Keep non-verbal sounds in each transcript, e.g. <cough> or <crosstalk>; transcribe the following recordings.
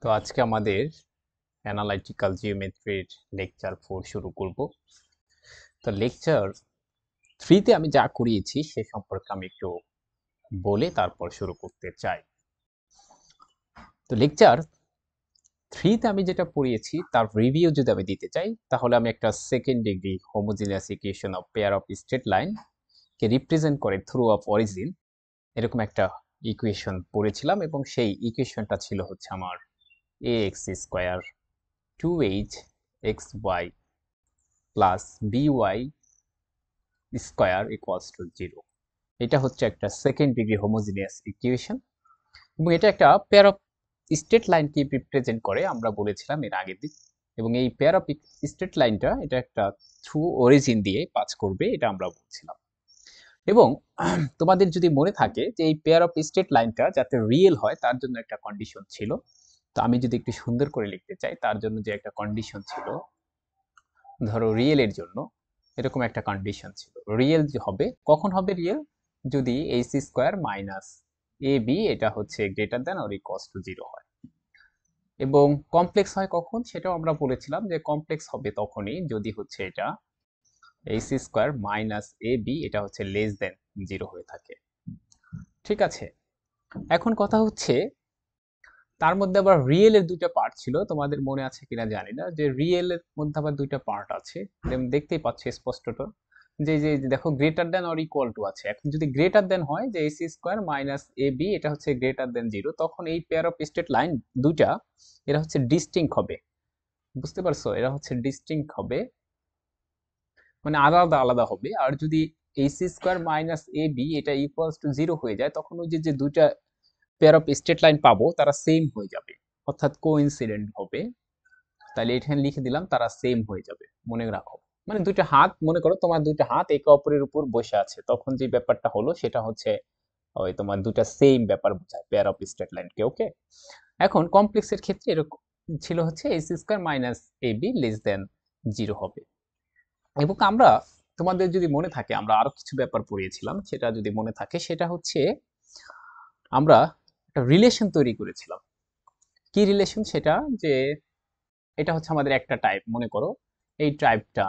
তো আজকে আমাদের অ্যানালাইটিক্যাল জিওমেট্রির লেকচার ফোর শুরু করব তো লেকচার থ্রিতে আমি যা করিয়েছি সে সম্পর্কে আমি একটু বলে তারপর শুরু করতে চাই তো লেকচার থ্রিতে আমি যেটা পড়িয়েছি তার রিভিউ যদি আমি দিতে চাই তাহলে আমি একটা second degree homogeneous equation of pair of straight line কে রিপ্রেজেন্ট করে থ্রু অফ অরিজিন এরকম একটা ইকুয়েশন পড়েছিলাম এবং সেই ইকুয়েশনটা ছিল হচ্ছে আমার a x square two H x Y plus B Y square equals to zero এটা হচ্ছে একটা সেকেন্ড ডিগ্রি হোমোজিনিয়াস ইকুয়েশন এবং এটা একটা পেয়ার অফ স্টেট লাইনকে রিপ্রেজেন্ট করে আমরা বলেছিলাম এর আগের দিক এবং এই পেয়ার অফ স্টেট লাইনটা এটা একটা থ্রু অরিজিন দিয়ে পাস করবে এটা আমরা বলছিলাম এবং <clears throat> তোমাদের যদি মনে থাকে যে এই পেয়ার অফ স্টেট লাইনটা যাতে রিয়েল হয় তার জন্য একটা কন্ডিশন ছিল তো আমি যদি একটু সুন্দর করে লিখতে চাই তার জন্য যে একটা কন্ডিশন ছিল ধরো রিয়েলের জন্য এরকম একটা কন্ডিশন ছিল রিয়েল হবে কখন হবে রিয়েল যদি এইচ স্কোয়ার মাইনাস এ বি এটা হচ্ছে greater than or equals to zero হয় এবং কমপ্লেক্স হয় কখন সেটাও আমরা বলেছিলাম যে কমপ্লেক্স হবে তখনই যদি হচ্ছে এটা a square minus A b এটা হচ্ছে লেস দেন জিরো হয়ে থাকে ঠিক আছে এখন কথা হচ্ছে তার মধ্যে আবার রিয়েলের দুইটা পার্ট ছিল তোমাদের মনে আছে কিনা জানি না যে রিয়েলের মধ্যে আবার দুইটা পার্ট আছে যেমন দেখতেই পাচ্ছি স্পষ্টত যে যে দেখো greater than or equal to আছে এখন যদি গ্রেটার দেন হয় যে এসি স্কোয়ার মাইনাস এ বি এটা হচ্ছে গ্রেটার দেন জিরো তখন এই পেয়ার অফ স্টেট লাইন দুইটা এরা হচ্ছে ডিস্টিং হবে বুঝতে পারছো এরা হচ্ছে ডিস্টিং হবে মানে আলাদা আলাদা হবে আর যদি এই স্কোয়ার মাইনাস এ বি এটা ইকুয়ালস টু জিরো হয়ে যায় তখন ওই যে যে দুইটা পেয়ার অফ স্ট্রেট লাইন পাবো তারা সেম হয়ে যাবে অর্থাৎ কোইনসিডেন্ট হবে তাহলে এখানে লিখে দিলাম তারা সেম হয়ে যাবে মনে রাখো মানে দুইটা হাত মনে করো তোমার দুইটা হাত একে অপরের উপর বসে আছে তখন যে ব্যাপারটা হলো সেটা হচ্ছে ওই তোমার দুইটা সেম ব্যাপার বোঝায় পেয়ার অফ স্ট্রেট লাইনকে ওকে এখন কমপ্লেক্সের ক্ষেত্রে এরকম ছিল হচ্ছে এস স্কোয়ার মাইনাস এ বি লেস দেন জিরো হবে এবং আমরা তোমাদের যদি মনে থাকে আমরা আরও কিছু ব্যাপার পড়িয়েছিলাম সেটা যদি মনে থাকে সেটা হচ্ছে আমরা একটা রিলেশন তৈরি করেছিলাম কি রিলেশন সেটা যে এটা হচ্ছে আমাদের একটা টাইপ মনে করো এই টাইপটা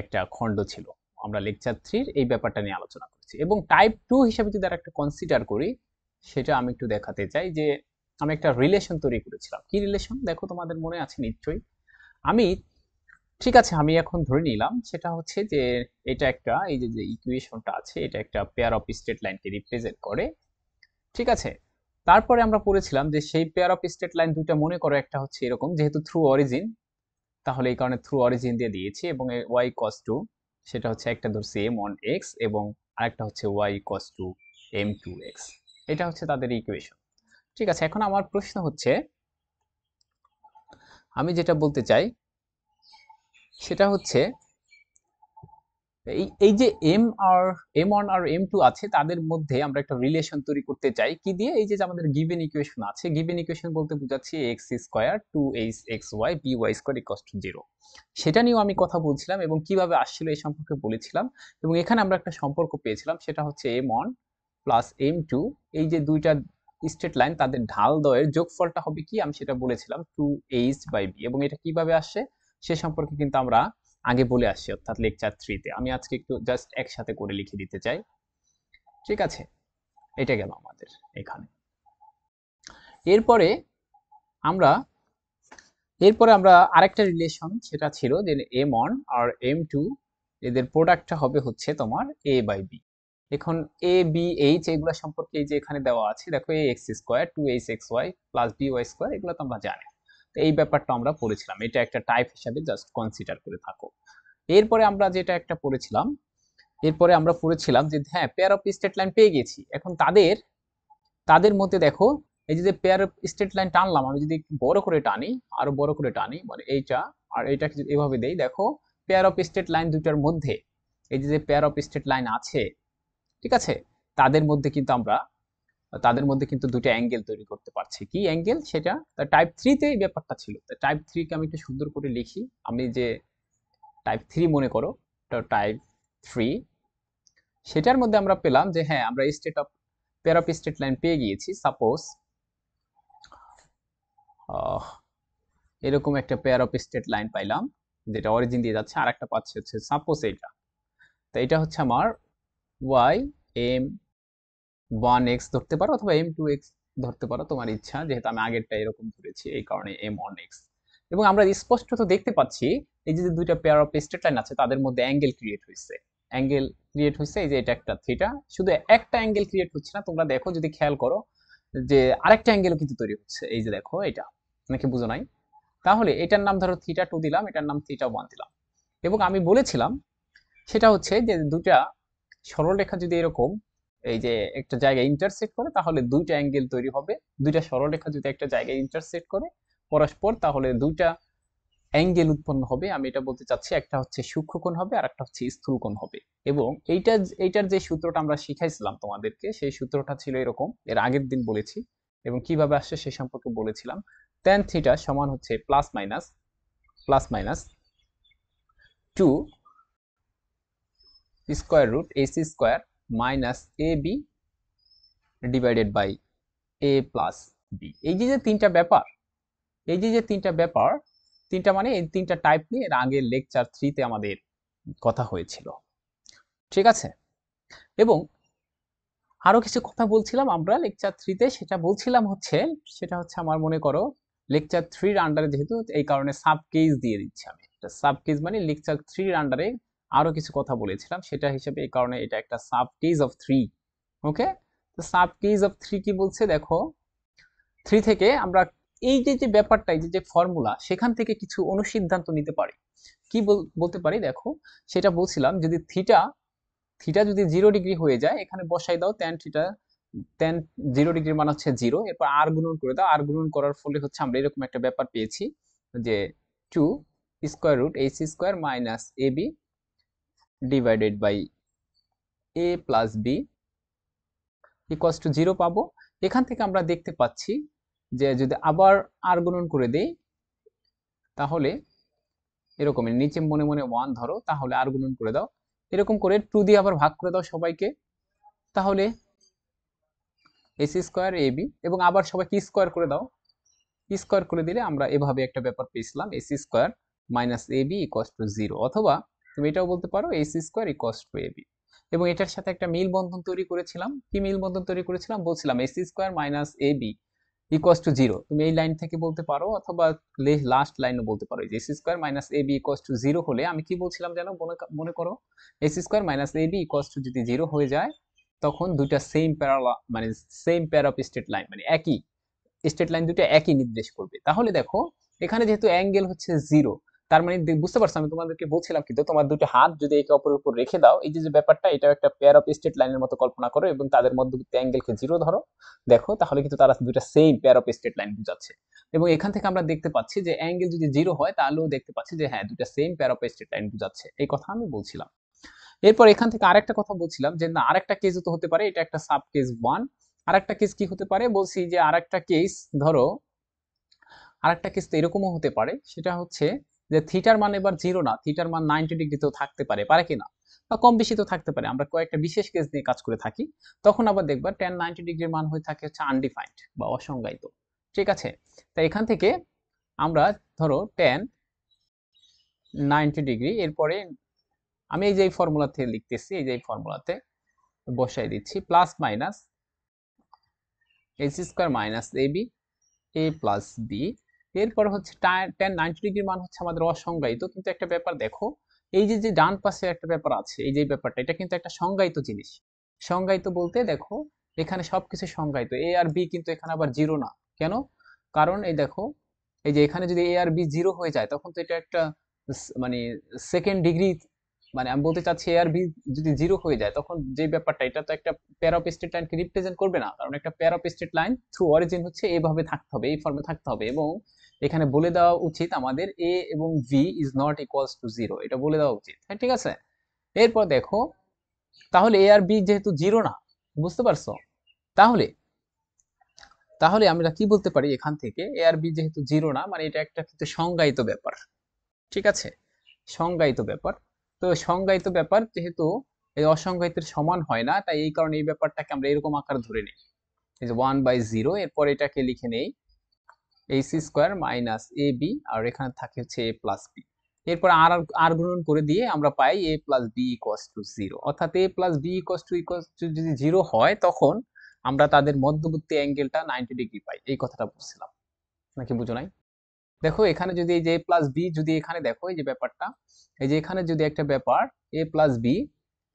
একটা খণ্ড ছিল আমরা লেকচার থ্রির এই ব্যাপারটা নিয়ে আলোচনা করছি এবং টাইপ টু হিসাবে যদি আর একটা কনসিডার করি সেটা আমি একটু দেখাতে চাই যে আমি একটা রিলেশন তৈরি করেছিলাম কি রিলেশন দেখো তোমাদের মনে আছে নিশ্চয়ই আমি ঠিক আছে আমি এখন ধরে নিলাম সেটা হচ্ছে যে এটা একটা এই যে ইকুয়েশনটা আছে এটা একটা পেয়ার অফ স্টেট লাইনকে রিপ্রেজেন্ট করে ঠিক আছে তারপরে আমরা পড়েছিলাম যে সেই পেয়ার অফ স্টেট লাইন দুইটা মনে করো একটা হচ্ছে এরকম যেহেতু থ্রু অরিজিন তাহলে এই কারণে থ্রু অরিজিন দিয়ে দিয়েছি এবং ওয়াই কস টু সেটা হচ্ছে একটা ধরছি এম ওয়ান এক্স এবং আরেকটা হচ্ছে y equals to M two x এটা হচ্ছে তাদের ইকুয়েশন ঠিক আছে এখন আমার প্রশ্ন হচ্ছে আমি যেটা বলতে চাই সেটা হচ্ছে এই এই যে এম আর এম ওয়ান আর এম টু আছে তাদের মধ্যে আমরা একটা রিলেশন তৈরি করতে চাই কি দিয়ে এই যে আমাদের গিভেন ইকুয়েশন আছে গিভেন ইকুয়েশন বলতে বোঝাচ্ছি x square two H x y b Y square equals to zero সেটা নিয়েও আমি কথা বলছিলাম এবং কিভাবে আসছিল এই সম্পর্কে বলেছিলাম এবং এখানে আমরা একটা সম্পর্ক পেয়েছিলাম সেটা হচ্ছে m one plus m two এই যে দুইটা স্ট্রেট লাইন তাদের ঢাল দয়ের যোগফলটা হবে কি আমি সেটা বলেছিলাম টু এইচ বাই বি এবং এটা কিভাবে আসছে সে সম্পর্কে কিন্তু আমরা আগে বলে আসছি অর্থাৎ লেকচার থ্রিতে আমি আজকে একটু জাস্ট একসাথে করে লিখে দিতে চাই ঠিক আছে এটা গেল আমাদের এখানে এরপরে আমরা এরপরে আমরা আরেকটা রিলেশন সেটা ছিল যে এম ওয়ান আর এম টু এদের প্রোডাক্টটা হবে হচ্ছে তোমার এ বাই বি এখন এ বি এইচ এগুলো সম্পর্কে এই যে এখানে দেওয়া আছে দেখো a x square two H x Y plus B Y square এগুলো আমরা জানি এই ব্যাপারটা আমরা পড়েছিলাম এটা একটা টাইপ হিসাবে জাস্ট কনসিডার করে থাকো এরপরে আমরা যেটা একটা পড়েছিলাম এরপরে আমরা পড়েছিলাম যে হ্যাঁ পেয়ার অফ স্টেট লাইন পেয়ে গেছি এখন তাদের তাদের মধ্যে দেখো এই যে পেয়ার অফ স্টেট লাইন টানলাম আমি যদি বড় করে টানি আরো বড় করে টানি মানে এইটা আর এইটাকে যদি এভাবে দেই দেখো পেয়ার অফ স্টেট লাইন দুটার মধ্যে এই যে পেয়ার অফ স্টেট লাইন আছে ঠিক আছে তাদের মধ্যে কিন্তু আমরা তাদের মধ্যে কিন্তু দুটো অ্যাঙ্গেল তৈরি করতে পারছে কি অ্যাঙ্গেল সেটা টাইপ থ্রিতে এই ব্যাপারটা ছিল টাইপ থ্রিকে আমি একটু সুন্দর করে লিখি আমি যে টাইপ থ্রি মনে করো টাইপ থ্রি সেটার মধ্যে আমরা পেলাম যে হ্যাঁ আমরা straight of pair of straight line পেয়ে গিয়েছি সাপোজ এরকম একটা পেয়ার অফ স্টেট লাইন পাইলাম যেটা অরিজিন দিয়ে যাচ্ছে আর একটা পাচ্ছে হচ্ছে সাপোজ এইটা তো এটা হচ্ছে আমার ওয়াই এম ওয়ান এক্স ধরতে পারো অথবা এম টু এক্স ধরতে পারো তোমার ইচ্ছা যেহেতু আমি আগেরটা এরকম ধরেছি এই কারণে এম ওয়ান এক্স এবং আমরা স্পষ্টত দেখতে পাচ্ছি এই যে দুইটা পেয়ার অফ স্ট্রেট লাইন আছে তাদের মধ্যে অ্যাঙ্গেল ক্রিয়েট হয়েছে অ্যাঙ্গেল ক্রিয়েট হয়েছে এই যে এটা একটা থিটা শুধু একটা অ্যাঙ্গেল ক্রিয়েট হচ্ছে না তোমরা দেখো যদি খেয়াল করো যে আরেকটা অ্যাঙ্গেলও কিন্তু তৈরি হচ্ছে এই যে দেখো এটা নাকি বুঝো নাই তাহলে এটার নাম ধরো থিটা টু দিলাম এটার নাম থিটা ওয়ান দিলাম এবং আমি বলেছিলাম সেটা হচ্ছে যে দুটা সরলরেখা যদি এরকম এই যে একটা জায়গায় ইন্টারসেক্ট করে তাহলে দুইটা অ্যাঙ্গেল তৈরি হবে দুইটা সরলরেখা যদি একটা জায়গায় ইন্টারসেক্ট করে পরস্পর তাহলে দুইটা অ্যাঙ্গেল উৎপন্ন হবে আমি এটা বলতে চাচ্ছি একটা হচ্ছে সূক্ষ্মকোণ হবে আর একটা হচ্ছে স্থূলকোণ হবে এবং এইটা এইটার যে সূত্রটা আমরা শিখাইছিলাম তোমাদেরকে সেই সূত্রটা ছিল এরকম এর আগের দিন বলেছি এবং কিভাবে আসছে সে সম্পর্কে বলেছিলাম tan থিটা সমান হচ্ছে plus minus plus minus two square root AC square minus A b divided by a plus b এই যে যে তিনটা ব্যাপার এই যে যে তিনটা ব্যাপার তিনটা মানে এই তিনটা টাইপ নিয়ে এর আগের লেকচার থ্রিতে আমাদের কথা হয়েছিল ঠিক আছে এবং আরও কিছু কথা বলছিলাম আমরা লেকচার থ্রিতে সেটা বলছিলাম হচ্ছে সেটা হচ্ছে আমার মনে করো লেকচার থ্রির আন্ডারে যেহেতু এই কারণে সাব কেস দিয়ে দিচ্ছি আমি সাব কেস মানে লেকচার থ্রির আন্ডারে আরও কিছু কথা বলেছিলাম সেটা হিসেবে এই কারণে এটা একটা sub case of three okay তো সাব কেজ অফ থ্রি কি বলছে দেখো থ্রি থেকে আমরা এই যে যে ব্যাপারটা এই যে ফর্মুলা সেখান থেকে কিছু অনুসিদ্ধান্ত নিতে পারি কি বলতে পারি দেখো সেটা বলছিলাম যদি থিটা থিটা যদি জিরো ডিগ্রি হয়ে যায় এখানে বসাই দাও tan theta tan zero degree মানে হচ্ছে জিরো এরপর আর গুণন করে দাও আর গুণন করার ফলে হচ্ছে আমরা এরকম একটা ব্যাপার পেয়েছি যে two square root h square minus A b divided by a plus b equals to zero পাবো এখান থেকে আমরা দেখতে পাচ্ছি যে যদি আবার আর গুণন করে দেই তাহলে এরকম নিচে মনে মনে ওয়ান ধরো তাহলে আর গুণন করে দাও এরকম করে টু দিয়ে আবার ভাগ করে দাও সবাইকে তাহলে এসি স্কয়ার এ বি এবং আবার সবাইকে স্কোয়ার করে দাও স্কোয়ার e করে দিলে আমরা এভাবে একটা ব্যাপার পেয়েছিলাম h square minus A b equals to zero অথবা তুমি এটাও বলতে পারো h square equals to a b এবং এটার সাথে একটা মিল বন্ধন তৈরি করেছিলাম কি মিল বন্ধন তৈরি করেছিলাম বলছিলাম h square minus A b equals to zero তুমি এই লাইন থেকে বলতে পারো অথবা লাস্ট লাইনও বলতে পারো যে h square minus A b equals to zero হলে আমি কি বলছিলাম যেন মনে করো h square minus A b equals to যদি জিরো হয়ে যায় তখন দুইটা সেম প্যারাল মানে same pair of straight line মানে একই স্টেট লাইন দুটো একই নির্দেশ করবে তাহলে দেখো এখানে যেহেতু অ্যাঙ্গেল হচ্ছে জিরো তার মানে বুঝতে পারছো আমি তোমাদেরকে বলছিলাম কিন্তু তোমার দুটো হাত যদি একে অপরের উপর রেখে দাও এই যে ব্যাপারটা এটা একটা পেয়ার অফ স্ট্রেট লাইনের মতো কল্পনা করো এবং তাদের মধ্যবর্তী অ্যাঙ্গেলকে জিরো ধরো দেখো তাহলে কিন্তু তারা দুটো same pair of straight line বুঝাচ্ছে এবং এখান থেকে আমরা দেখতে পাচ্ছি যে অ্যাঙ্গেল যদি জিরো হয় তাহলেও দেখতে পাচ্ছি যে হ্যাঁ দুটা same pair of straight line বুঝাচ্ছে এই কথা আমি বলছিলাম এরপর এখান থেকে আরেকটা কথা বলছিলাম যে না আরেকটা কেস তো হতে পারে এটা একটা সাব কেস ওয়ান আরেকটা কেস কি হতে পারে বলছি যে আরেকটা কেস ধরো আরেকটা কেস তো এরকমও হতে পারে সেটা হচ্ছে যে থিটার মান এবার জিরো না থিটার মান নাইনটি ডিগ্রিতেও থাকতে পারে পারে কি না বা কম বেশি তো থাকতে পারে আমরা কয়েকটা বিশেষ কেস নিয়ে কাজ করে থাকি তখন আবার দেখবা টেন নাইনটি ডিগ্রির মান হয়ে থাকে হচ্ছে আনডিফাইন্ড বা অসংজ্ঞায়িত ঠিক আছে তাই এখান থেকে আমরা ধরো টেন নাইনটি ডিগ্রি এরপরে আমি এই যে এই ফর্মুলাতে লিখতেছি এই যে এই ফর্মুলাতে বসাই দিচ্ছি plus minus H square minus AB A plus B এরপর হচ্ছে টেন নাইনটি ডিগ্রির মান হচ্ছে আমাদের অসংজ্ঞায়িত কিন্তু একটা ব্যাপার দেখো এই যে যে ডান পাশে একটা ব্যাপার আছে এই যে ব্যাপারটা এটা কিন্তু একটা সংজ্ঞায়িত জিনিস সংজ্ঞায়িত বলতে দেখো এখানে সবকিছু সংজ্ঞায়িত এ আর বি কিন্তু এখানে আবার জিরো না কেন কারণ এই দেখো এই যে এখানে যদি এ আর বি জিরো হয়ে যায় তখন তো এটা একটা মানে সেকেন্ড ডিগ্রি মানে আমি বলতে চাচ্ছি এ আর বি যদি জিরো হয়ে যায় তখন যে ব্যাপারটা এটা তো একটা প্যারাপ স্টেট লাইনকে রিপ্রেজেন্ট করবে না কারণ একটা pair of straight line through origin হচ্ছে এইভাবে থাকতে হবে এই ফর্মে থাকতে হবে এবং এখানে বলে দেওয়া উচিত আমাদের এ এবং B is not equals to zero এটা বলে দেওয়া উচিত হ্যাঁ ঠিক আছে এরপর দেখো তাহলে এ আর বি যেহেতু জিরো না বুঝতে পারছো তাহলে তাহলে আমরা কি বলতে পারি এখান থেকে এ আর বি যেহেতু জিরো না মানে এটা একটা কিন্তু সংজ্ঞায়িত ব্যাপার ঠিক আছে সংজ্ঞায়িত ব্যাপার তো সংজ্ঞায়িত ব্যাপার যেহেতু এই অসংজ্ঞায়িতের সমান হয় না তাই এই কারণে এই ব্যাপারটাকে আমরা এরকম আকার ধরে নিই যে ওয়ান বাই জিরো এরপর এটাকে লিখে নেই এই স্কোয়ার মাইনাস এ বি আর এখানে থাকে হচ্ছে এ প্লাস বি এরপর আর আর গুণন করে দিয়ে আমরা পাই A plus B equals to zero অর্থাৎ A plus B equals to equals to যদি জিরো হয় তখন আমরা তাদের মধ্যবর্তী অ্যাঙ্গেলটা নাইনটি ডিগ্রি পাই এই কথাটা বলছিলাম নাকি বুঝো নাই দেখো এখানে যদি এই যে এ প্লাস বি যদি এখানে দেখো এই যে ব্যাপারটা এই যে এখানে যদি একটা ব্যাপার এ প্লাস বি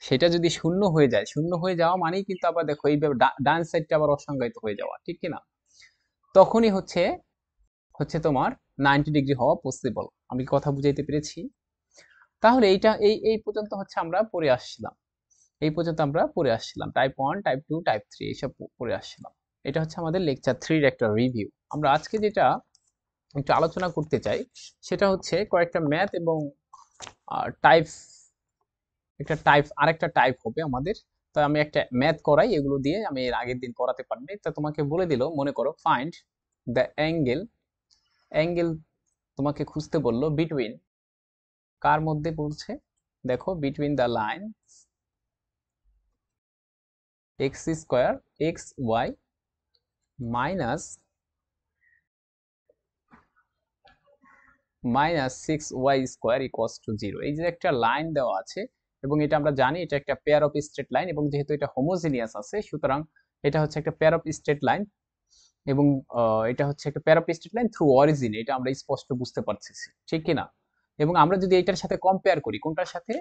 সেটা যদি শূন্য হয়ে যায় শূন্য হয়ে যাওয়া মানেই কিন্তু আবার দেখো এই ডান সাইডটা আবার অসংজ্ঞায়িত হয়ে যাওয়া ঠিক কিনা তখনই হচ্ছে হচ্ছে তোমার নাইনটি ডিগ্রি হওয়া পসিবল আমি কথা বুঝাইতে পেরেছি তাহলে এইটা এই এই পর্যন্ত হচ্ছে আমরা পড়ে আসছিলাম এই পর্যন্ত আমরা পড়ে আসছিলাম type one type two type three এইসব পড়ে আসছিলাম এটা হচ্ছে আমাদের লেকচার থ্রির একটা রিভিউ আমরা আজকে যেটা একটু আলোচনা করতে চাই সেটা হচ্ছে কয়েকটা ম্যাথ এবং টাইপ একটা টাইপ আরেকটা টাইপ হবে আমাদের তো আমি একটা ম্যাথ করাই এগুলো দিয়ে আমি এর আগের দিন করাতে পারিনি তা তোমাকে বলে দিল মনে করো ফাইন্ড দ্য অ্যাঙ্গেল অ্যাঙ্গেল তোমাকে খুঁজতে বললো বিটুইন কার মধ্যে পড়ছে দেখো between the line X square X Y minus minus six Y square equals to zero এই যে একটা লাইন দেওয়া আছে এবং এটা আমরা জানি এটা একটা পেয়ার অফ স্ট্রেট লাইন এবং যেহেতু এটা হোমোজিনিয়াস আছে সুতরাং এটা হচ্ছে একটা পেয়ার অফ স্ট্রেট লাইন এবং এটা হচ্ছে একটা প্যারাপেস্টেড লাইন থ্রু অরিজিন এটা আমরা স্পষ্ট বুঝতে পারছি ঠিক কিনা এবং আমরা যদি এটার সাথে কম্পেয়ার করি কোনটার সাথে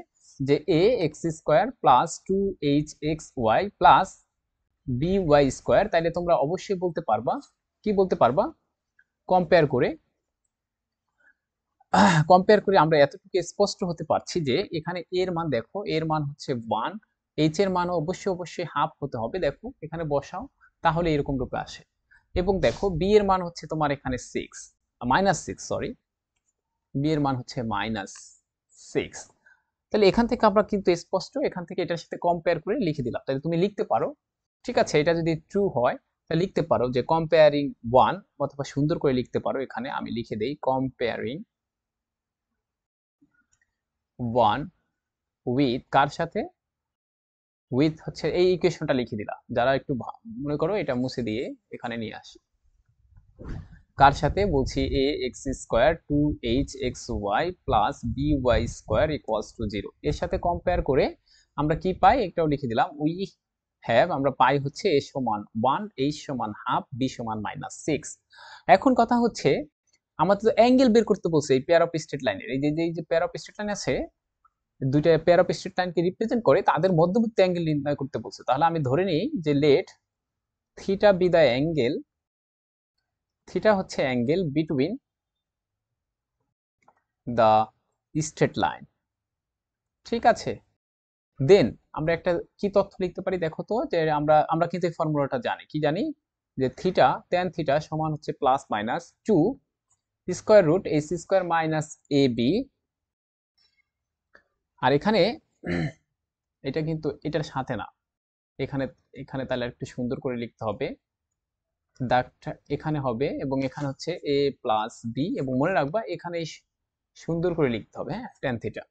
যে A x square plus two H x Y plus B Y square তাহলে তোমরা অবশ্যই বলতে পারবা কি বলতে পারবা কম্পেয়ার করে কম্পেয়ার করে আমরা এতটুকু স্পষ্ট হতে পারছি যে এখানে এর মান দেখো এর মান হচ্ছে ওয়ান এইচ এর মানও অবশ্যই অবশ্যই হাফ হতে হবে দেখো এখানে বসাও তাহলে এরকম রূপে আসে এবং দেখো বি এর মান হচ্ছে তোমার এখানে six minus six sorry B এর মান হচ্ছে মাইনাস সিক্স তাহলে এখান থেকে আমরা কিন্তু স্পষ্ট এখান থেকে এটার সাথে কম্পেয়ার করে লিখে দিলাম তাহলে তুমি লিখতে পারো ঠিক আছে এটা যদি ট্রু হয় তাহলে লিখতে পারো যে কম্পেয়ারিং ওয়ান অথবা সুন্দর করে লিখতে পারো এখানে আমি লিখে দেই কম্পেয়ারিং ওয়ান উইথ কার সাথে উইথ হচ্ছে এই ইকুয়েশনটা লিখে দিলা যারা একটু মনে করো এটা মুছে দিয়ে এখানে নিয়ে আসি কার সাথে বলছি A x square two H x Y plus B Y square equals to zero এর সাথে কম্পেয়ার করে আমরা কি পাই একটাও লিখে দিলাম উই হ্যাভ আমরা পাই হচ্ছে এ সমান ওয়ান এইচ সমান হাফ বি সমান মাইনাস সিক্স এখন কথা হচ্ছে আমাদের তো অ্যাঙ্গেল বের করতে বলছে এই প্যার অফ স্ট্রেট লাইনের এই যে যে প্যার অফ স্ট্রেট লাইন আছে দুইটা পেয়ার অফ স্ট্রেট লাইনকে রিপ্রেজেন্ট করে তাদের মধ্যবর্তী অ্যাঙ্গেল নির্ণয় করতে বলছে তাহলে আমি ধরে নিই যে let theta be the angle theta হচ্ছে angle between the straight line ঠিক আছে দেন আমরা একটা কি তথ্য লিখতে পারি দেখো তো যে আমরা আমরা কিন্তু এই ফর্মুলাটা জানি কি জানি যে থিটা ট্যান থিটা সমান হচ্ছে plus minus two square root AC square minus এ বি আর এখানে এটা কিন্তু এটার সাথে না এখানে এখানে তাহলে একটু সুন্দর করে লিখতে হবে দাগটা এখানে হবে এবং এখানে হচ্ছে এ প্লাস বি এবং মনে রাখবা এখানে সুন্দর করে লিখতে হবে হ্যাঁ টেন থিটা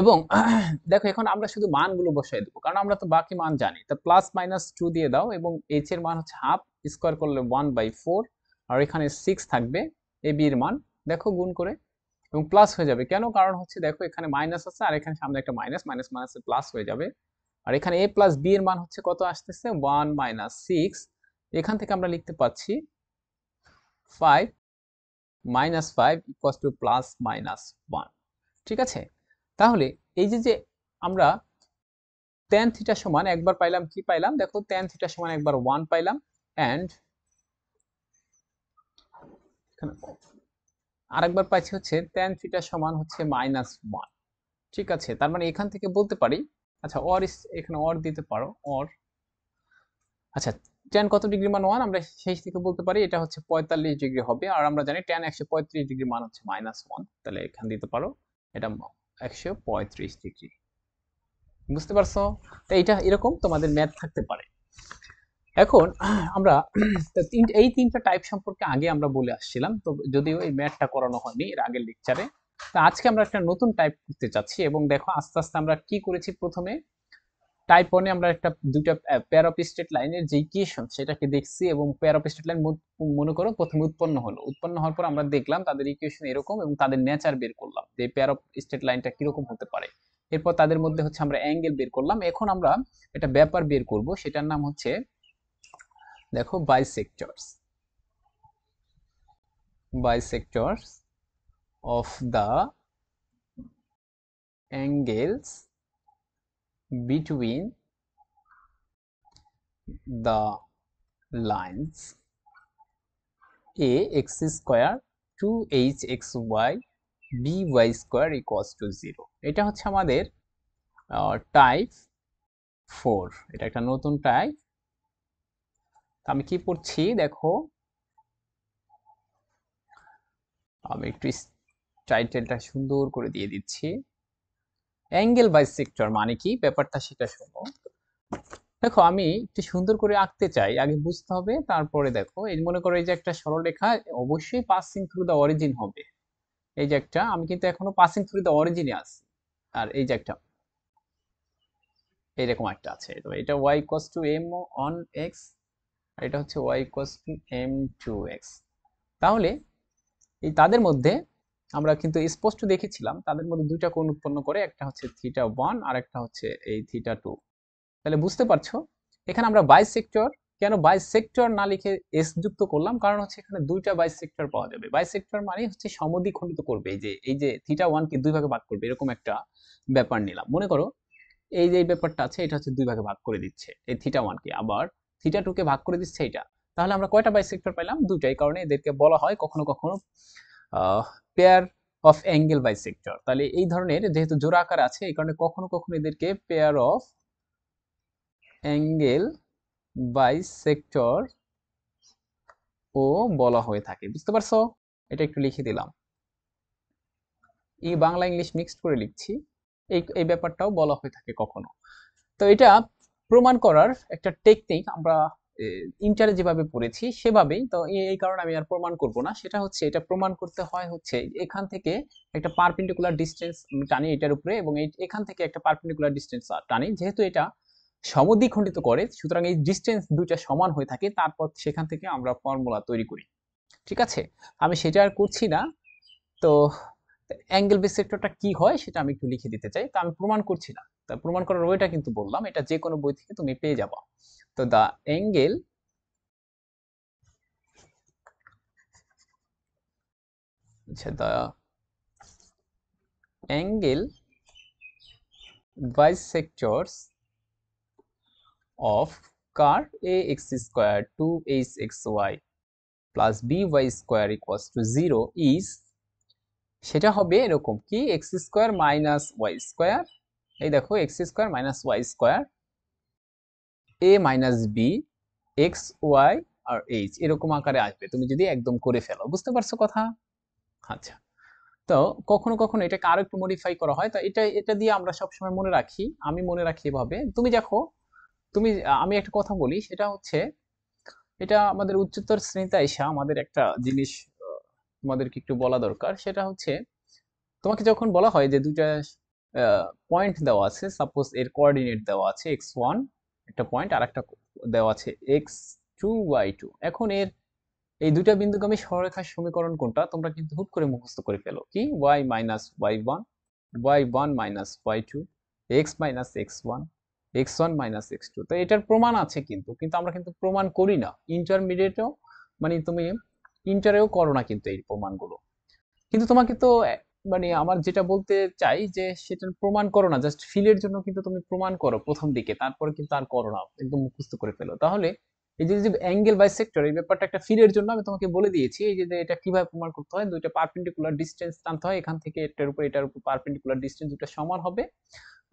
এবং <clears throat> দেখো এখন আমরা শুধু মানগুলো বসাই দেবো কারণ আমরা তো বাকি মান জানি তা প্লাস মাইনাস টু দিয়ে দাও এবং এইচ এর মান হচ্ছে হাফ স্কোয়ার করলে ওয়ান বাই ফোর আর এখানে সিক্স থাকবে এ বির মান দেখো গুণ করে এবং প্লাস হয়ে যাবে কেন কারণ হচ্ছে দেখো এখানে মাইনাস আছে আর এখানে সামনে একটা মাইনাস মাইনাস মাইনাসে প্লাস হয়ে যাবে আর এখানে এ প্লাস বি এর মান হচ্ছে কত আসতেছে ওয়ান মাইনাস সিক্স এখান থেকে আমরা লিখতে পাচ্ছি five minus five equals to plus minus one ঠিক আছে তাহলে এই যে যে আমরা টেন থিটা সমান একবার পাইলাম কি পাইলাম দেখো টেন থিটা সমান একবার ওয়ান পাইলাম অ্যান্ড আরেকবার পাইছি হচ্ছে ট্যান থিটা সমান হচ্ছে মাইনাস ওয়ান ঠিক আছে তার মানে এখান থেকে বলতে পারি আচ্ছা অর এখানে অর দিতে পারো অর আচ্ছা ট্যান কত ডিগ্রি মান ওয়ান আমরা সেই থেকে বলতে পারি এটা হচ্ছে পঁয়তাল্লিশ ডিগ্রি হবে আর আমরা জানি ট্যান একশো পঁয়ত্রিশ ডিগ্রি মান হচ্ছে মাইনাস ওয়ান তাহলে এখান দিতে পারো এটা একশো পঁয়ত্রিশ ডিগ্রি বুঝতে পারছো তো এটা এরকম তোমাদের ম্যাথ থাকতে পারে এখন আমরা এই তিনটা টাইপ সম্পর্কে আগে আমরা বলে আসছিলাম তো যদিও এই ম্যাথটা করানো হয়নি এর আগের লেকচারে তো আজকে আমরা একটা নতুন টাইপ করতে চাচ্ছি এবং দেখো আস্তে আস্তে আমরা কি করেছি প্রথমে টাইপ ওয়ানে আমরা একটা দুটা পেয়ার অফ স্টেট লাইনের যে ইকুয়েশন সেটাকে দেখছি এবং পেয়ার অফ স্টেট লাইন মনে করো প্রথমে উৎপন্ন হলো উৎপন্ন হওয়ার পর আমরা দেখলাম তাদের ইকুয়েশন এরকম এবং তাদের নেচার বের করলাম যে পেয়ার অফ স্টেট লাইনটা কিরকম হতে পারে এরপর তাদের মধ্যে হচ্ছে আমরা অ্যাঙ্গেল বের করলাম এখন আমরা একটা ব্যাপার বের করব সেটার নাম হচ্ছে দেখো bisectors bisectors of the angles between the lines a x square 2h xy B Y square equals to zero এটা হচ্ছে আমাদের টাইপ ফোর এটা একটা নতুন টাইপ আমি কি পড়ছি দেখো আমি একটু টাইটেলটা সুন্দর করে দিয়ে দিচ্ছি অ্যাঙ্গেল বাই সেক্টর মানে কি ব্যাপারটা সেটা শোনো দেখো আমি একটু সুন্দর করে আঁকতে চাই আগে বুঝতে হবে তারপরে দেখো এই মনে করো এই যে একটা সরলরেখা অবশ্যই পাসিং থ্রু দ্য অরিজিন হবে এই যে একটা আমি কিন্তু এখনো পাসিং থ্রু দ্য অরিজিনে আছি আর এই যে একটা এইরকম একটা আছে তো এটা Y equals to M one X আর এটা হচ্ছে Y equals to M two X তাহলে এই তাদের মধ্যে আমরা কিন্তু স্পষ্ট দেখেছিলাম তাদের মধ্যে দুইটা কোণ উৎপন্ন করে একটা হচ্ছে থিটা ওয়ান আর একটা হচ্ছে এই থিটা টু তাহলে বুঝতে পারছো এখানে আমরা বাই সেক্টর কেন বাই সেক্টর না লিখে এস যুক্ত করলাম কারণ হচ্ছে এখানে দুইটা বাই সেক্টর পাওয়া যাবে বাই সেক্টর মানে হচ্ছে খণ্ডিত করবে এই যে এই যে থিটা ওয়ানকে দুই ভাগে ভাগ করবে এরকম একটা ব্যাপার নিলাম মনে করো এই যে ব্যাপারটা আছে এটা হচ্ছে দুই ভাগে ভাগ করে দিচ্ছে এই থিটা ওয়ানকে আবার থিটা টুকে ভাগ করে দিচ্ছে এটা তাহলে আমরা কয়টা বাইসেক্টর পাইলাম দুটাই কারণে এদেরকে বলা হয় কখনো কখনো পেয়ার অফ অ্যাঙ্গেল বাইসেক্টর তাহলে এই ধরনের যেহেতু জোড়া আকার আছে এই কারণে কখনো কখনো এদেরকে পেয়ার অফ অ্যাঙ্গেল বাইসেক্টর ও বলা হয়ে থাকে বুঝতে পারছো এটা একটু লিখে দিলাম এই বাংলা ইংলিশ মিক্সড করে লিখছি এই এই ব্যাপারটাও বলা হয়ে থাকে কখনো তো এটা প্রমাণ করার একটা টেকনিক আমরা ইন্টারে যেভাবে পড়েছি সেভাবেই তো এই কারণে আমি আর প্রমাণ করব না সেটা হচ্ছে এটা প্রমাণ করতে হয় হচ্ছে এখান থেকে একটা পারপেন্ডিকুলার ডিস্টেন্স টানি এটার উপরে এবং এখান থেকে একটা পারপেন্ডিকুলার ডিস্টেন্স টানি যেহেতু এটা সমদ্বিখণ্ডিত করে সুতরাং এই ডিস্টেন্স দুইটা সমান হয়ে থাকে তারপর সেখান থেকে আমরা ফর্মুলা তৈরি করি ঠিক আছে আমি সেটা আর করছি না তো অ্যাঙ্গেল বেস সেক্টরটা কি হয় সেটা আমি একটু লিখে দিতে চাই তো আমি প্রমাণ করছি না তা প্রমাণ করার ওইটা কিন্তু বললাম এটা যে কোনো বই থেকে তুমি পেয়ে যাবা তো দ্য অ্যাঙ্গেল আচ্ছা the angle bisectors of কার A x square two H x Y plus B Y square equals to zero is সেটা হবে এরকম কি X square minus Y square এই দেখো X square minus Y square A minus B X Y আর H এরকম আকারে আসবে তুমি যদি একদম করে ফেলো বুঝতে পারছো কথা আচ্ছা তো কখনো কখনো এটাকে আরো একটু মডিফাই করা হয় তো এটা এটা দিয়ে আমরা সবসময় মনে রাখি আমি মনে রাখি এভাবে তুমি দেখো তুমি আমি একটা কথা বলি সেটা হচ্ছে এটা আমাদের উচ্চতর শ্রেণীতে এসা আমাদের একটা জিনিস তোমাদেরকে একটু বলা দরকার সেটা হচ্ছে তোমাকে যখন বলা হয় যে দুইটা পয়েন্ট দেওয়া আছে সাপোজ এর কোঅর্ডিনেট দেওয়া আছে এক্স ওয়ান একটা পয়েন্ট আর একটা দেওয়া আছে এক্স টু ওয়াই টু এখন এর এই দুটা বিন্দুগামী সরলরেখার সমীকরণ কোনটা তোমরা কিন্তু হুট করে মুখস্থ করে ফেলো কি Y minus Y one Y one minus Y two X minus X one X one minus X two তো এটার প্রমাণ আছে কিন্তু কিন্তু আমরা কিন্তু প্রমাণ করি না ইন্টারমিডিয়েটও মানে তুমি ইন্টারেও করো না কিন্তু এই প্রমাণগুলো কিন্তু তোমাকে তো মানে আমার যেটা বলতে চাই যে সেটা প্রমাণ করো না জাস্ট ফিলের জন্য কিন্তু তুমি প্রমাণ করো প্রথম দিকে তারপরে কিন্তু আর করো না একদম মুখস্থ করে ফেলো তাহলে এই যে অ্যাঙ্গেল বাই সেক্টর এই ব্যাপারটা একটা ফিলের জন্য আমি তোমাকে বলে দিয়েছি এই যে এটা কিভাবে প্রমাণ করতে হয় দুইটা পারপেন্ডিকুলার ডিস্টেন্স টানতে হয় এখান থেকে এটার উপর এটার উপর পারপেন্ডিকুলার ডিস্টেন্স দুটা সমান হবে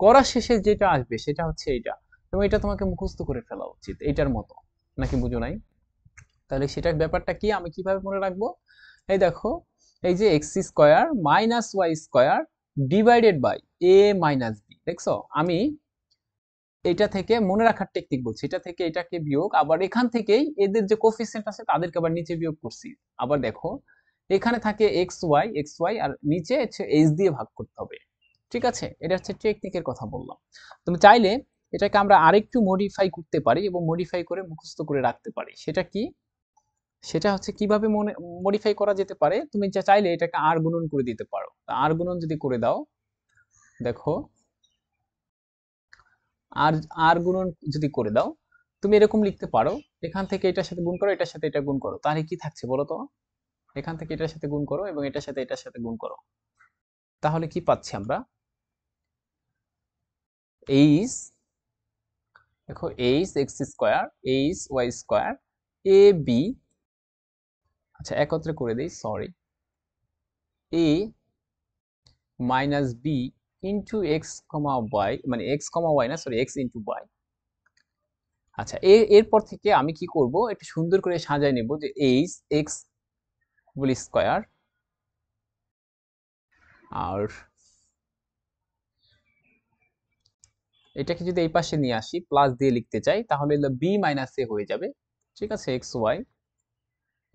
করা শেষে যেটা আসবে সেটা হচ্ছে এটা এবং এটা তোমাকে মুখস্থ করে ফেলা উচিত এটার মতো নাকি বুঝো নাই তাহলে সেটার ব্যাপারটা কি আমি কিভাবে মনে রাখবো এই দেখো এই যে X square minus Y square divided by A minus B দেখছো আমি এটা থেকে মনে রাখার টেকনিক বলছি এটা থেকে এটাকে বিয়োগ আবার এখান থেকেই এদের যে কোফিসিয়েন্ট আছে তাদেরকে আবার নিচে বিয়োগ করছি আবার দেখো এখানে থাকে এক্স ওয়াই এক্স ওয়াই আর নিচে হচ্ছে এইচ দিয়ে ভাগ করতে হবে ঠিক আছে এটা হচ্ছে টেকনিকের কথা বললাম তুমি চাইলে এটাকে আমরা আরেকটু মডিফাই করতে পারি এবং মডিফাই করে মুখস্থ করে রাখতে পারি সেটা কি সেটা হচ্ছে কিভাবে মনে মডিফাই করা যেতে পারে তুমি যা চাইলে এটাকে আর গুণন করে দিতে পারো আর গুণন যদি করে দাও দেখো আর আর গুণন যদি করে দাও তুমি এরকম লিখতে পারো এখান থেকে এটার সাথে গুণ করো এটার সাথে এটা গুণ করো তাহলে কি থাকছে বলো তো এখান থেকে এটার সাথে গুণ করো এবং এটার সাথে এটার সাথে গুণ করো তাহলে কি পাচ্ছি আমরা এইচ দেখো H X square H Y square A B আচ্ছা একত্রে করে দিই sorry A minus B into X comma Y মানে এক্স কমা ওয়াই না সরি এক্স ইন্টু ওয়াই আচ্ছা এ এরপর থেকে আমি কি করব একটু সুন্দর করে সাজায় নেব যে এইচ এক্স বলি স্কোয়ার আর এটাকে যদি এই পাশে নিয়ে আসি প্লাস দিয়ে লিখতে চাই তাহলে বি মাইনাস এ হয়ে যাবে ঠিক আছে এক্স ওয়াই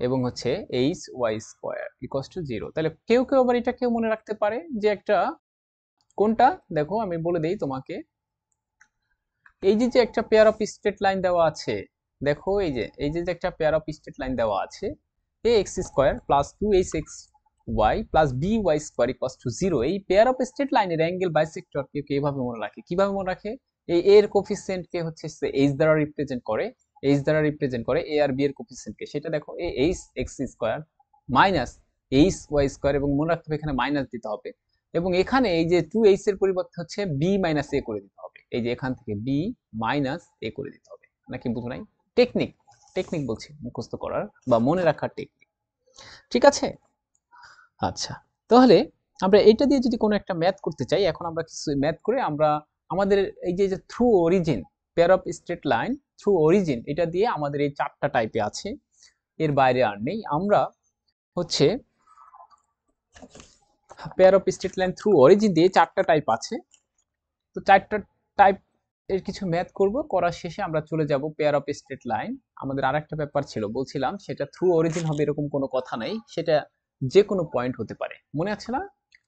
এবং হচ্ছে H Y square equals to zero তাহলে কেউ কেউ আবার এটা কেউ মনে রাখতে পারে যে একটা কোনটা দেখো আমি বলে দিই তোমাকে এই যে যে একটা পেয়ার অফ স্ট্রেট লাইন দেওয়া আছে দেখো এই যে এই যে যে একটা পেয়ার অফ স্ট্রেট লাইন দেওয়া আছে A x square plus two H x Y plus B Y square equals to zero এই পেয়ার অফ স্ট্রেট লাইনের অ্যাঙ্গেল বাই সেক্টর কেউ কেউ এভাবে মনে রাখে কিভাবে মনে রাখে এই এর কোফিসিয়েন্টকে হচ্ছে এইচ দ্বারা রিপ্রেজেন্ট করে এইচ দ্বারা রিপ্রেজেন্ট করে এ আর বি এর কোপিসেন্টকে সেটা দেখো A H X square minus H Y square এবং মনে রাখতে হবে এখানে মাইনাস দিতে হবে এবং এখানে এই যে টু এইচ এর পরিবর্তে হচ্ছে বি মাইনাস এ করে দিতে হবে এই যে এখান থেকে বি মাইনাস এ করে দিতে হবে নাকি বুঝো নাই টেকনিক টেকনিক বলছি মুখস্থ করার বা মনে রাখার টেকনিক ঠিক আছে আচ্ছা তাহলে আমরা এটা দিয়ে যদি কোনো একটা ম্যাথ করতে চাই এখন আমরা কিছু ম্যাথ করে আমরা আমাদের এই যে through origin pair of straight line through origin এটা দিয়ে আমাদের এই চারটা টাইপে আছে এর বাইরে আর নেই আমরা হচ্ছে pair of straight line through origin দিয়ে চারটা টাইপ আছে তো চারটা টাইপ এর কিছু ম্যাথ করব করার শেষে আমরা চলে যাব পেয়ার অফ স্ট্রেট লাইন আমাদের আর একটা ব্যাপার ছিল বলছিলাম সেটা থ্রু অরিজিন হবে এরকম কোনো কথা নেই সেটা যে কোনো পয়েন্ট হতে পারে মনে আছে না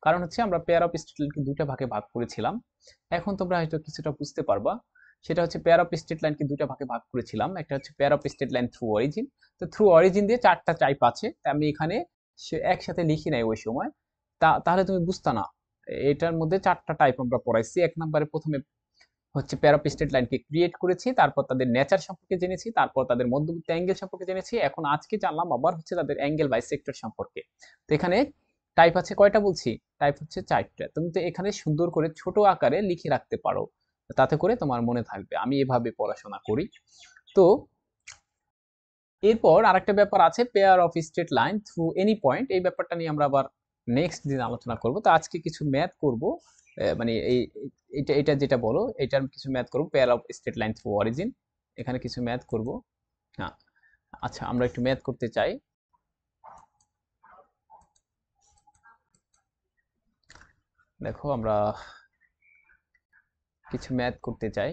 কারণ হচ্ছে আমরা পেয়ার অফ স্ট্রেট লাইনকে দুটো ভাগে ভাগ করেছিলাম এখন তোমরা হয়তো কিছুটা বুঝতে পারবা সেটা হচ্ছে পেয়ার অফ স্টেট লাইনকে দুইটা ভাগে ভাগ করেছিলাম একটা হচ্ছে pair of straight line through origin তো থ্রু অরিজিন দিয়ে চারটা টাইপ আছে আমি এখানে একসাথে লিখি নাই ওই সময় তা তাহলে তুমি বুঝতা না এটার মধ্যে চারটা টাইপ আমরা পড়াইছি এক নম্বরে প্রথমে হচ্ছে অফ স্টেট লাইনকে ক্রিয়েট করেছি তারপর তাদের নেচার সম্পর্কে জেনেছি তারপর তাদের মধ্যবিত্ত অ্যাঙ্গেল সম্পর্কে জেনেছি এখন আজকে জানলাম আবার হচ্ছে তাদের অ্যাঙ্গেল বাই সেক্টর সম্পর্কে তো এখানে টাইপ আছে কয়টা বলছি টাইপ হচ্ছে চারটা তুমি তো এখানে সুন্দর করে ছোট আকারে লিখে রাখতে পারো তাতে করে তোমার মনে থাকবে আমি এভাবে পড়াশোনা করি তো এরপর আরেকটা ব্যাপার আছে pair of straight line through any point এই ব্যাপারটা নিয়ে আমরা আবার নেক্সট দিন আলোচনা করব তো আজকে কিছু ম্যাথ করব মানে এই এটা এটা যেটা বলো এটার কিছু ম্যাথ করব pair of straight line through origin এখানে কিছু ম্যাথ করব হ্যাঁ আচ্ছা আমরা একটু ম্যাথ করতে চাই দেখো আমরা কিছু ম্যাথ করতে চাই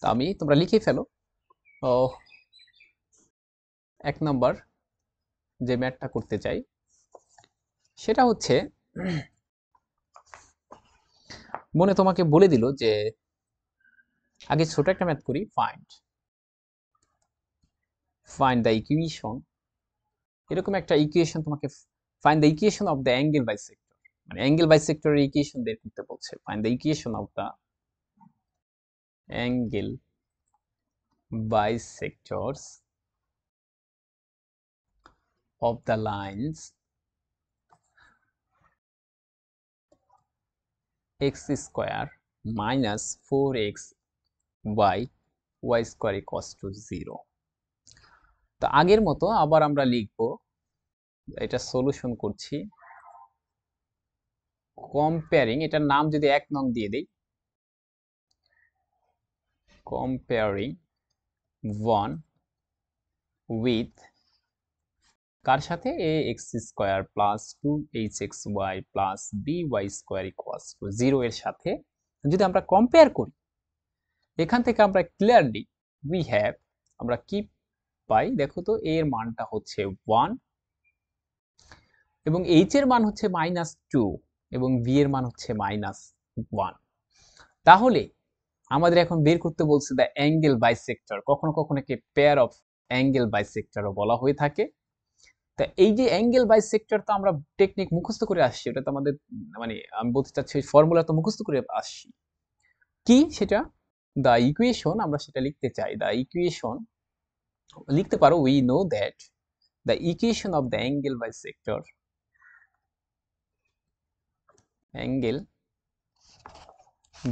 তা আমি তোমরা লিখে ফেলো ও এক নম্বর যে ম্যাথটা করতে চাই সেটা হচ্ছে মনে তোমাকে বলে দিল যে আগে ছোট একটা ম্যাথ করি ফাইন্ড ফাইন্ড দ্য ইকুয়েশন এরকম একটা ইকুয়েশন তোমাকে find the equation of the angle bisect মানে অ্যাঙ্গেল বাইসেক্টরের ইকুয়েশন বের করতে বলছে find the equation of the angle bisectors of the lines x square minus 4x by y square equals to 0 তো আগের মতো আবার আমরা লিখব এটা সলিউশন করছি কম্পেয়ারিং এটার নাম যদি এক নং দিয়ে দিই কম্পেয়ারিং ওয়ান উইথ কার সাথে A x square plus two H x Y plus B Y square equals to zero এর সাথে যদি আমরা কম্পেয়ার করি এখান থেকে আমরা ক্লিয়ারলি উই হ্যাভ আমরা কি পাই দেখো তো এ এর মানটা হচ্ছে ওয়ান এবং এইচ এর মান হচ্ছে মাইনাস টু এবং বি এর মান হচ্ছে মাইনাস ওয়ান তাহলে আমাদের এখন বের করতে বলছে দ্য অ্যাঙ্গেল বাইসেক্টর কখনো কখনো একে পেয়ার অফ অ্যাঙ্গেল বাইসেক্টরও বলা হয়ে থাকে তা এই যে অ্যাঙ্গেল বাইসেক্টর তো আমরা টেকনিক মুখস্থ করে আসছি ওটা তো আমাদের মানে আমি বলতে চাচ্ছি ফর্মুলা তো মুখস্থ করে আসছি কি সেটা দ্য ইকুয়েশন আমরা সেটা লিখতে চাই দ্য ইকুয়েশন লিখতে পারো we know that the equation of the angle bisector angle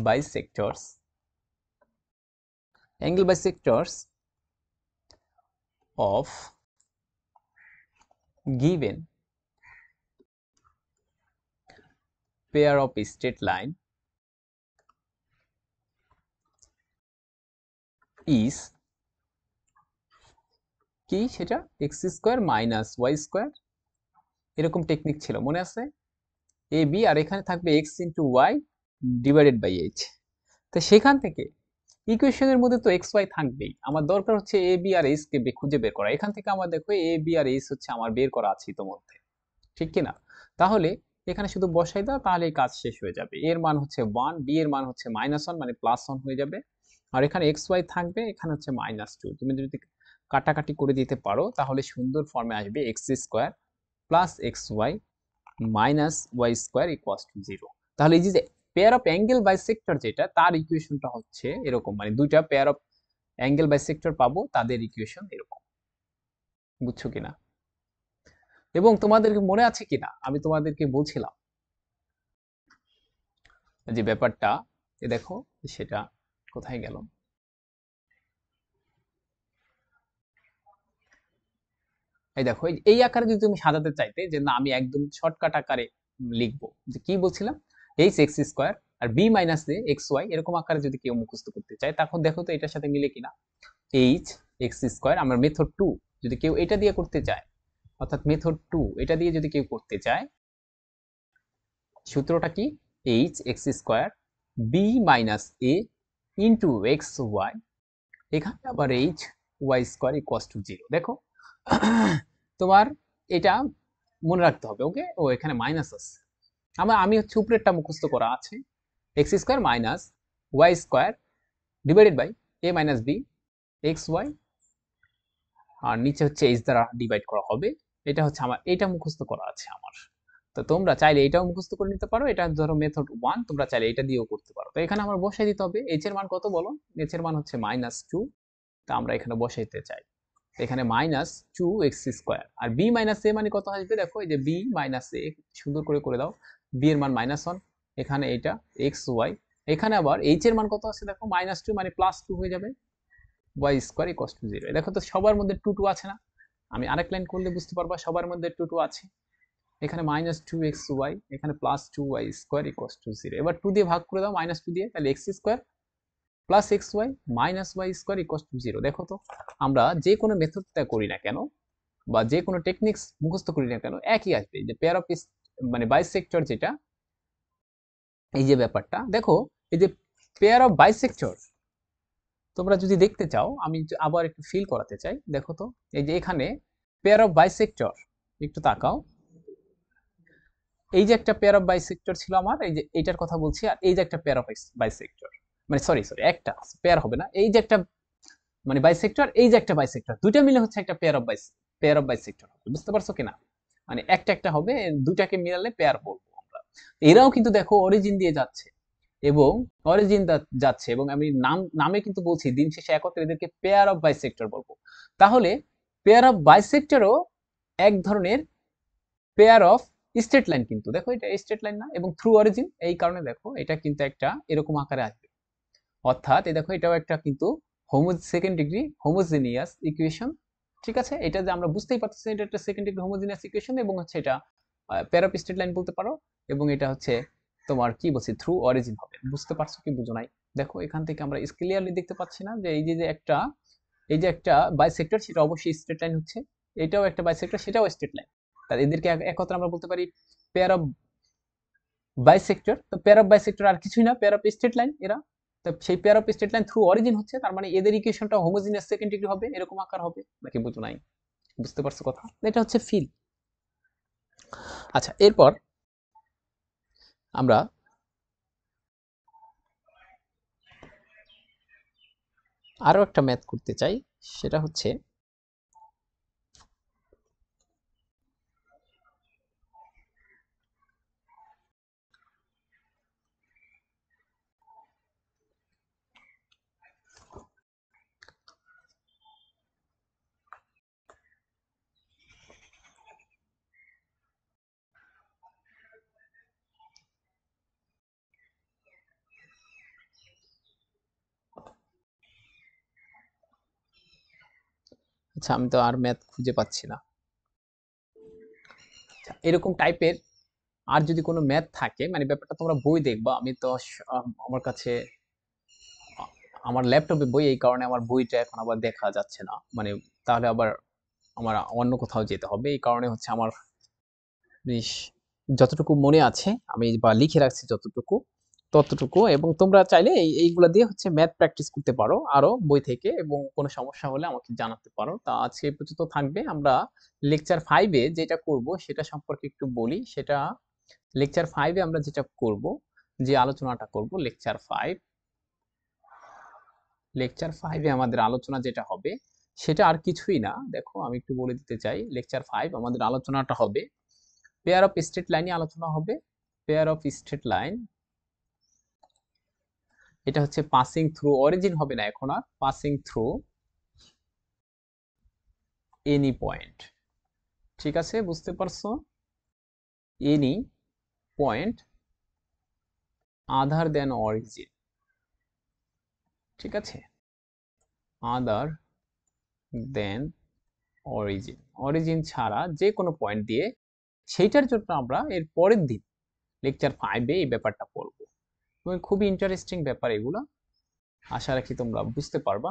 bisectors angle bisectors of given pair of straight line is কি সেটা X square minus Y square এরকম টেকনিক ছিল মনে আছে এ বি আর এখানে থাকবে X into Y divided by H তো সেখান থেকে ইকুয়েশনের মধ্যে তো এক্স ওয়াই থাকবেই আমার দরকার হচ্ছে এ বি আর এইচ কে খুঁজে বের করা এখান থেকে আমার দেখো এ বি আর এইচ হচ্ছে আমার বের করা আছে ইতোমধ্যে ঠিক কিনা তাহলে এখানে শুধু বসাই দাও তাহলে এই কাজ শেষ হয়ে যাবে এর মান হচ্ছে ওয়ান বি এর মান হচ্ছে মাইনাস ওয়ান মানে প্লাস ওয়ান হয়ে যাবে আর এখানে এক্স ওয়াই থাকবে এখানে হচ্ছে মাইনাস টু তুমি যদি কাটাকাটি করে দিতে পারো তাহলে সুন্দর ফর্মে আসবে X square plus X Y minus Y square equals to zero তাহলে এই যে পেয়ার অফ অ্যাঙ্গেল বাইসেক্টর যেটা তার ইকুয়েশনটা হচ্ছে এরকম মানে দুইটা পেয়ার অফ অ্যাঙ্গেল বাইসেক্টর পাবো তাদের ইকুয়েশন এরকম বুঝছো কিনা এবং তোমাদেরকে মনে আছে কিনা আমি তোমাদেরকে বলছিলাম যে ব্যাপারটা এ দেখো সেটা কোথায় গেল এই দেখো এই আকারে যদি তুমি সাজাতে চাইতে যে না আমি একদম শর্টকাট আকারে লিখবো যে কি বলছিলাম এইচ এক্স স্কোয়ার আর B minus A X Y এরকম আকারে যদি কেউ মুখস্থ করতে চায় তখন দেখো তো এটার সাথে মিলে কিনা এইচ এক্স স্কোয়ার আমার মেথড টু যদি কেউ এটা দিয়ে করতে চায় অর্থাৎ মেথড টু এটা দিয়ে যদি কেউ করতে চায় সূত্রটা কি H X square B minus A into X Y এখানে আবার H Y square equals to zero দেখো তোমার এটা মনে রাখতে হবে ওকে ও এখানে মাইনাস আছে আমার আমি হচ্ছে উপরেরটা মুখস্থ করা আছে X square minus Y square divided by A minus B X Y আর নিচে হচ্ছে এইচ দ্বারা ডিভাইড করা হবে এটা হচ্ছে আমার এটা মুখস্থ করা আছে আমার তো তোমরা চাইলে এটাও মুখস্থ করে নিতে পারো এটা ধরো মেথড ওয়ান তোমরা চাইলে এটা দিয়েও করতে পারো তো এখানে আমার বসাই দিতে হবে এইচ এর মান কত বলো এইচ এর মান হচ্ছে মাইনাস টু তা আমরা এখানে বসাইতে চাই এখানে মাইনাস টু এক্স স্কোয়ার আর বি মাইনাস এ মানে কত আসবে দেখো এই যে বি মাইনাস এ সুন্দর করে করে দাও বি এর মান মাইনাস ওয়ান এখানে এটা এক্স ওয়াই এখানে আবার এইচ এর মান কত আছে দেখো মাইনাস টু মানে প্লাস টু হয়ে যাবে Y square equals to zero দেখো তো সবার মধ্যে টু টু আছে না আমি আরেক লাইন করলে বুঝতে পারবা সবার মধ্যে টু টু আছে এখানে মাইনাস টু এক্স ওয়াই এখানে plus two Y square equals to zero এবার টু দিয়ে ভাগ করে দাও মাইনাস টু দিয়ে তাহলে X square plus X Y minus Y square equals to zero দেখো তো আমরা যে কোনো মেথডটা করি না কেন বা যে কোনো টেকনিক্স মুখস্থ করি না কেন একই আসবে যে পেয়ার অফ মানে বাইসেক্টর যেটা এই যে ব্যাপারটা দেখো এই যে পেয়ার অফ বাইসেক্টর তোমরা যদি দেখতে চাও আমি আবার একটু ফিল করাতে চাই দেখো তো এই যে এখানে পেয়ার অফ বাইসেক্টর একটু তাকাও এই যে একটা পেয়ার অফ বাইসেক্টর ছিল আমার এই যে এইটার কথা বলছি আর এই যে একটা পেয়ার অফ বাইসেক্টর মানে সরি সরি একটা পেয়ার হবে না এই যে একটা মানে বাইসেক্টর এই যে একটা বাইসেক্টর দুইটা মিলে হচ্ছে একটা pair of bis pair of bisector হবে বুঝতে পারছো কিনা মানে একটা একটা হবে দুটাকে মিলালে পেয়ার বলবো আমরা এরাও কিন্তু দেখো অরিজিন দিয়ে যাচ্ছে এবং অরিজিন যাচ্ছে এবং আমি নাম নামে কিন্তু বলছি দিন শেষে একত্রে এদেরকে পেয়ার অফ বাইসেক্টর বলবো তাহলে পেয়ার অফ বাইসেক্টরও এক ধরনের পেয়ার অফ স্টেট লাইন কিন্তু দেখো এটা স্টেট লাইন না এবং থ্রু অরিজিন এই কারণে দেখো এটা কিন্তু একটা এরকম আকারে আসবে অর্থাৎ এ দেখো এটাও একটা কিন্তু homo second degree homogeneous equation ঠিক আছে এটা যে আমরা বুঝতেই পারতেছি এটা একটা সেকেন্ড ডিগ্রি হোমোজিনিয়াস ইকুয়েশন এবং হচ্ছে এটা প্যারা স্টেট লাইন বলতে পারো এবং এটা হচ্ছে তোমার কি বলছি থ্রু অরিজিন হবে বুঝতে পারছো কি বুঝো নাই দেখো এখান থেকে আমরা ক্লিয়ারলি দেখতে পাচ্ছি না যে এই যে একটা এই যে একটা বাইসেক্টর সেটা অবশ্যই স্ট্রেট লাইন হচ্ছে এটাও একটা বাইসেক্টর সেটাও স্ট্রেট লাইন তার এদেরকে এক আমরা বলতে পারি পেয়ার অফ বাইসেক্টর তো পেয়ার অফ বাইসেক্টর আর কিছুই না পেয়ার অফ স্ট্রেট লাইন এরা সেই pair of straight line through origin হচ্ছে তার মানে এদের ইকুয়েশনটা হোমোজিনিয়াস সেকেন্ড ডিগ্রি হবে এরকম আকার হবে নাকি বুঝো নাই বুঝতে পারছো কথা এটা হচ্ছে ফিল আচ্ছা এরপর আমরা আরও একটা ম্যাথ করতে চাই সেটা হচ্ছে আচ্ছা আমি তো আর ম্যাথ খুঁজে পাচ্ছি না আচ্ছা এরকম টাইপের আর যদি কোনো ম্যাথ থাকে মানে ব্যাপারটা তোমরা বই দেখবা আমি তো আমার কাছে আমার ল্যাপটপে বই এই কারণে আমার বইটা এখন আবার দেখা যাচ্ছে না মানে তাহলে আবার আমার অন্য কোথাও যেতে হবে এই কারণে হচ্ছে আমার যতটুকু মনে আছে আমি বা লিখে রাখছি যতটুকু ততটুকু এবং তোমরা চাইলে এইগুলো দিয়ে হচ্ছে ম্যাথ প্র্যাকটিস করতে পারো আরো বই থেকে এবং কোনো সমস্যা হলে আমাকে জানাতে পারো তা আজকে পর্যন্ত থাকবে আমরা লেকচার ফাইভে যেটা করব সেটা সম্পর্কে একটু বলি সেটা লেকচার ফাইভে আমরা যেটা করব যে আলোচনাটা করব লেকচার ফাইভ লেকচার ফাইভে আমাদের আলোচনা যেটা হবে সেটা আর কিছুই না দেখো আমি একটু বলে দিতে চাই লেকচার ফাইভ আমাদের আলোচনাটা হবে পেয়ার অফ স্টেট লাইনে আলোচনা হবে পেয়ার অফ স্টেট লাইন এটা হচ্ছে পাসিং থ্রু অরিজিন হবে না এখন আর পাসিং থ্রু এনি পয়েন্ট ঠিক আছে বুঝতে পারছো any point other than origin ঠিক আছে আদার দেন অরিজিন অরিজিন ছাড়া যে কোনো পয়েন্ট দিয়ে সেইটার জন্য আমরা এর পরের দিন লেকচার ফাইভে এই ব্যাপারটা পড়ব এবং খুবই ইন্টারেস্টিং ব্যাপার এগুলো আশা রাখি তোমরা বুঝতে পারবা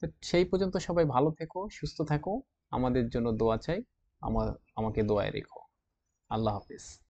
তো সেই পর্যন্ত সবাই ভালো থেকো সুস্থ থাকো আমাদের জন্য দোয়া চাই আমার আমাকে দোয়ায় রেখো আল্লাহ হাফিজ